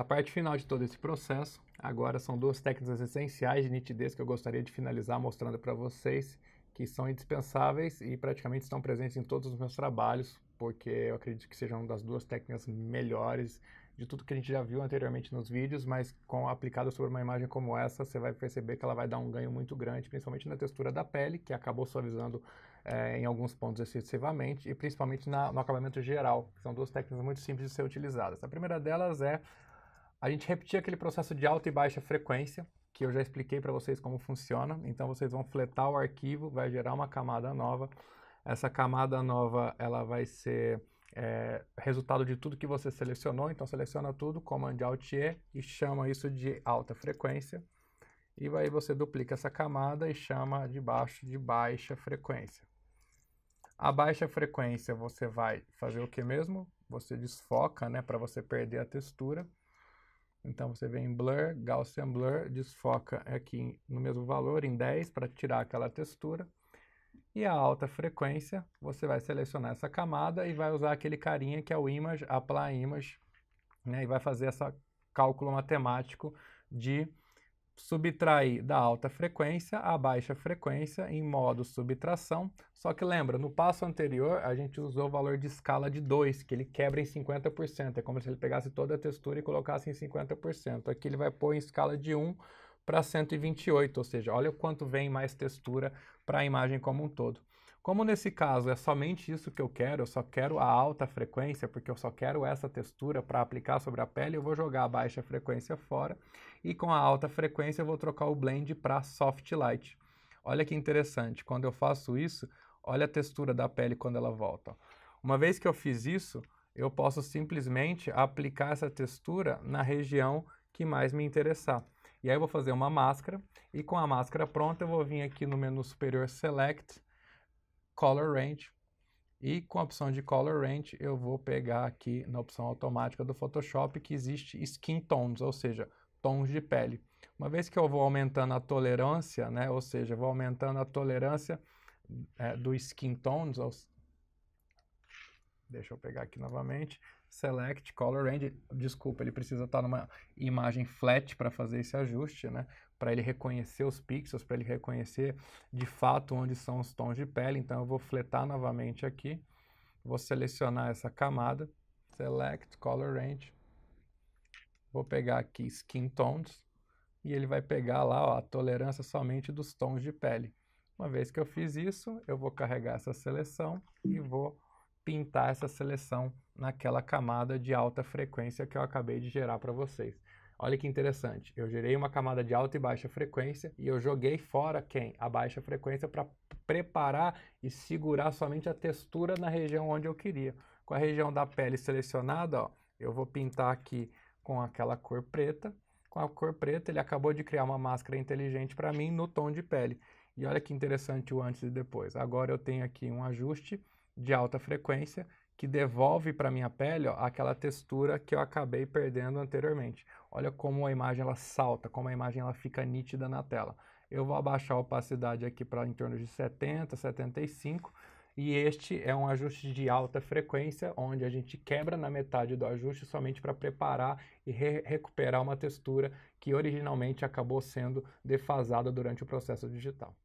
a parte final de todo esse processo. Agora são duas técnicas essenciais de nitidez que eu gostaria de finalizar mostrando para vocês, que são indispensáveis e praticamente estão presentes em todos os meus trabalhos, porque eu acredito que sejam das duas técnicas melhores de tudo que a gente já viu anteriormente nos vídeos, mas com aplicado sobre uma imagem como essa, você vai perceber que ela vai dar um ganho muito grande, principalmente na textura da pele, que acabou suavizando é, em alguns pontos excessivamente, e principalmente na, no acabamento geral, são duas técnicas muito simples de ser utilizadas. A primeira delas é a gente repetia aquele processo de alta e baixa frequência, que eu já expliquei para vocês como funciona. Então vocês vão fletar o arquivo, vai gerar uma camada nova. Essa camada nova ela vai ser é, resultado de tudo que você selecionou. Então seleciona tudo, Command Alt E e chama isso de alta frequência. E aí você duplica essa camada e chama de baixo de baixa frequência. A baixa frequência você vai fazer o que mesmo? Você desfoca, né, para você perder a textura. Então você vem Blur, Gaussian Blur, desfoca aqui no mesmo valor, em 10, para tirar aquela textura. E a alta frequência, você vai selecionar essa camada e vai usar aquele carinha que é o Image, Apply Image, né? e vai fazer esse cálculo matemático de subtrair da alta frequência à baixa frequência em modo subtração. Só que lembra, no passo anterior a gente usou o valor de escala de 2, que ele quebra em 50%. É como se ele pegasse toda a textura e colocasse em 50%. Aqui ele vai pôr em escala de 1 para 128, ou seja, olha o quanto vem mais textura para a imagem como um todo. Como nesse caso é somente isso que eu quero, eu só quero a alta frequência, porque eu só quero essa textura para aplicar sobre a pele, eu vou jogar a baixa frequência fora e com a alta frequência eu vou trocar o blend para soft light. Olha que interessante, quando eu faço isso, olha a textura da pele quando ela volta. Uma vez que eu fiz isso, eu posso simplesmente aplicar essa textura na região que mais me interessar. E aí eu vou fazer uma máscara e com a máscara pronta eu vou vir aqui no menu superior Select, Color Range. E com a opção de Color Range, eu vou pegar aqui na opção automática do Photoshop que existe Skin Tones, ou seja, tons de pele. Uma vez que eu vou aumentando a tolerância, né, ou seja, vou aumentando a tolerância é, do Skin Tones, Deixa eu pegar aqui novamente. Select Color Range. Desculpa, ele precisa estar tá numa imagem flat para fazer esse ajuste, né? Para ele reconhecer os pixels, para ele reconhecer de fato onde são os tons de pele. Então eu vou fletar novamente aqui. Vou selecionar essa camada. Select Color Range. Vou pegar aqui Skin Tones. E ele vai pegar lá ó, a tolerância somente dos tons de pele. Uma vez que eu fiz isso, eu vou carregar essa seleção e vou pintar essa seleção naquela camada de alta frequência que eu acabei de gerar para vocês. Olha que interessante, eu gerei uma camada de alta e baixa frequência e eu joguei fora quem? A baixa frequência para preparar e segurar somente a textura na região onde eu queria. Com a região da pele selecionada, ó, eu vou pintar aqui com aquela cor preta. Com a cor preta, ele acabou de criar uma máscara inteligente para mim no tom de pele. E olha que interessante o antes e depois. Agora eu tenho aqui um ajuste de alta frequência que devolve para minha pele ó, aquela textura que eu acabei perdendo anteriormente. Olha como a imagem ela salta, como a imagem ela fica nítida na tela. Eu vou abaixar a opacidade aqui para em torno de 70, 75, e este é um ajuste de alta frequência, onde a gente quebra na metade do ajuste somente para preparar e re recuperar uma textura que originalmente acabou sendo defasada durante o processo digital.